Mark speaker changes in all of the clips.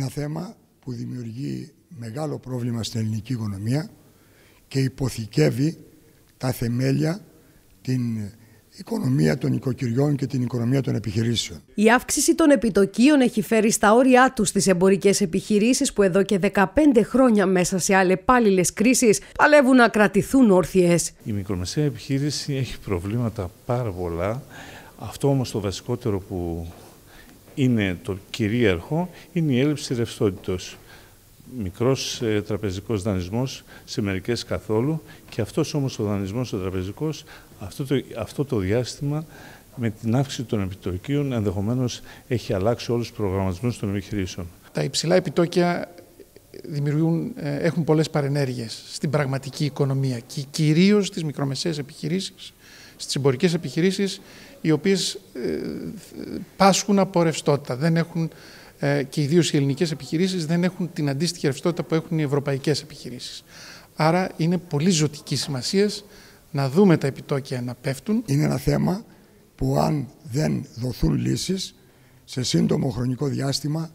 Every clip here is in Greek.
Speaker 1: ένα θέμα που δημιουργεί μεγάλο πρόβλημα στην ελληνική οικονομία και υποθηκεύει τα θεμέλια την οικονομία των οικοκυριών και την οικονομία των επιχειρήσεων.
Speaker 2: Η αύξηση των επιτοκίων έχει φέρει στα όρια τους τις εμπορικές επιχειρήσεις που εδώ και 15 χρόνια μέσα σε αλλεπάλληλες κρίσεις παλεύουν να κρατηθούν όρθιες.
Speaker 3: Η μικρομεσαία επιχείρηση έχει προβλήματα πάρα πολλά. Αυτό όμως το βασικότερο που είναι το κυρίαρχο είναι η έλλειψη ρευστότητος. Μικρός ε, τραπεζικός δανεισμός, σε μερικές καθόλου και αυτός όμως ο δανεισμός ο τραπεζικός αυτό το, αυτό το διάστημα με την αύξηση των επιτοκίων ενδεχομένως έχει αλλάξει όλους τους προγραμματισμούς των επιχειρήσεων.
Speaker 4: Τα υψηλά επιτόκια δημιουργούν, ε, έχουν πολλές παρενέργειες στην πραγματική οικονομία και κυρίως στις μικρομεσαίες επιχειρήσεις στις εμπορικές επιχειρήσεις οι οποίες ε, πάσχουν από ρευστότητα. Δεν έχουν, ε, και ιδίως οι ελληνικές επιχειρήσεις δεν έχουν την αντίστοιχη ρευστότητα που έχουν οι ευρωπαϊκές επιχειρήσεις. Άρα είναι
Speaker 1: πολύ ζωτική σημασία να δούμε τα επιτόκια να πέφτουν. Είναι ένα θέμα που αν δεν δοθούν λύσεις σε σύντομο χρονικό διάστημα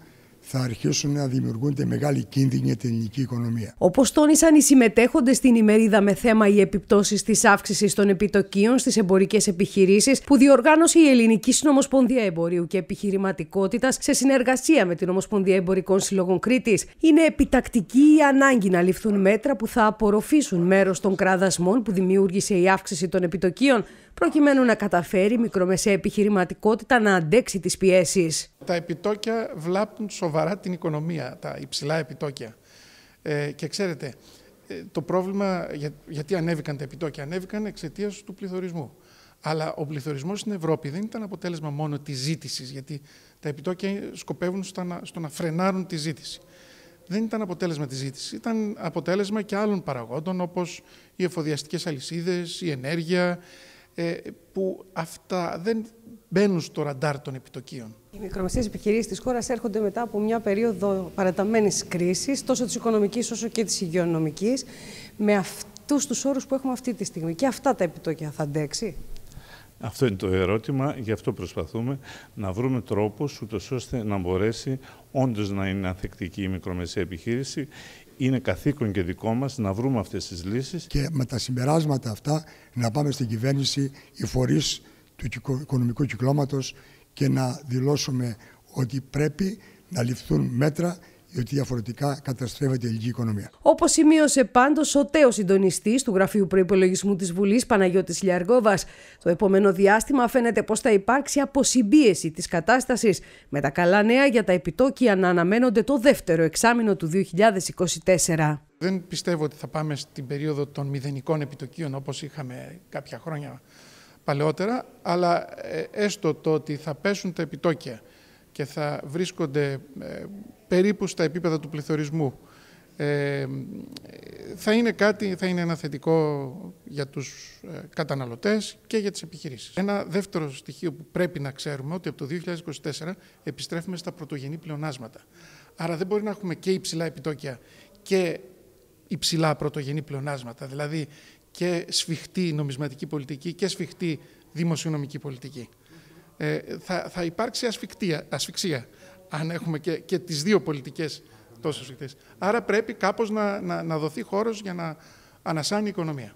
Speaker 1: θα
Speaker 2: αρχίσουν να δημιουργούνται μεγάλοι κίνδυνοι για την ελληνική οικονομία. Όπως τόνισαν οι συμμετέχοντες στην ημερίδα με θέμα οι επιπτώσεις της αύξησης των επιτοκίων στις εμπορικές επιχειρήσεις που διοργάνωσε η Ελληνική Συνομοσπονδία Εμπορίου και Επιχειρηματικότητας σε συνεργασία με την Ομοσπονδία Εμπορικών Συλλόγων Κρήτης, είναι επιτακτική η ανάγκη να ληφθούν μέτρα που θα απορροφήσουν μέρος των κραδασμών που δημιούργησε η αύξηση των επιτοκίων, προκειμένου να καταφέρει η μικρομεσαία επιχειρηματικότητα να αντέξει τις πιέσεις. Τα επιτόκια βλάπτουν σοβαρά
Speaker 4: την οικονομία, τα υψηλά επιτόκια. Ε, και ξέρετε, ε, το πρόβλημα γιατί ανέβηκαν τα επιτόκια, ανέβηκαν εξαιτίας του πληθωρισμού. Αλλά ο πληθωρισμός στην Ευρώπη δεν ήταν αποτέλεσμα μόνο της ζήτησης, γιατί τα επιτόκια σκοπεύουν στο να, να φρενάρουν τη ζήτηση. Δεν ήταν αποτέλεσμα της ζήτησης, ήταν αποτέλεσμα και άλλων παραγόντων, όπως οι εφοδιαστικές αλυσίδες, η ενέργεια, ε, που αυτά
Speaker 2: δεν μπαίνουν στο ραντάρ των επιτοκίων. Οι μικρομεσαίες επιχειρήσεις της χώρας έρχονται μετά από μια περίοδο παραταμένης κρίσης, τόσο της οικονομικής όσο και της υγειονομικής, με αυτούς τους όρους που έχουμε αυτή τη στιγμή. Και αυτά τα επιτόκια θα αντέξει.
Speaker 3: Αυτό είναι το ερώτημα, γι' αυτό προσπαθούμε να βρούμε τρόπους ούτως ώστε να μπορέσει όντως να είναι ανθεκτική η μικρομεσαία επιχείρηση. Είναι καθήκον και δικό μας να βρούμε αυτές τις
Speaker 1: λύσεις. Και με τα συμπεράσματα αυτά να πάμε στην κυβέρνηση οι φορείς του οικονομικού κυκλώματος και να δηλώσουμε ότι πρέπει να ληφθούν μέτρα διότι διαφορετικά καταστρέφεται η ελληνική οικονομία.
Speaker 2: Όπως σημείωσε πάντως ο τέος συντονιστής του Γραφείου Προπολογισμού της Βουλής, Παναγιώτης Λιαργόβας, το επόμενο διάστημα φαίνεται πως θα υπάρξει αποσυμπίεση της κατάστασης με τα καλά νέα για τα επιτόκια να αναμένονται το δεύτερο εξάμεινο του 2024. Δεν πιστεύω ότι θα πάμε στην
Speaker 4: περίοδο των μηδενικών επιτοκίων όπως είχαμε κάποια χρόνια παλαιότερα, αλλά ε, έστω το ότι θα πέσουν τα επιτόκια και θα βρίσκονται ε, περίπου στα επίπεδα του πληθωρισμού. Ε, θα είναι κάτι, θα είναι ένα θετικό για τους ε, καταναλωτές και για τις επιχειρήσεις. Ένα δεύτερο στοιχείο που πρέπει να ξέρουμε ότι από το 2024 επιστρέφουμε στα πρωτογενή πλεονάσματα. Άρα δεν μπορεί να έχουμε και υψηλά επιτόκια και υψηλά πρωτογενή πλεονάσματα, δηλαδή και σφιχτή νομισματική πολιτική και σφιχτή δημοσιονομική πολιτική. Ε, θα, θα υπάρξει ασφιξία αν έχουμε και, και τις δύο πολιτικές τόσο Άρα πρέπει κάπως να, να, να δοθεί χώρος για να ανασάνει η οικονομία.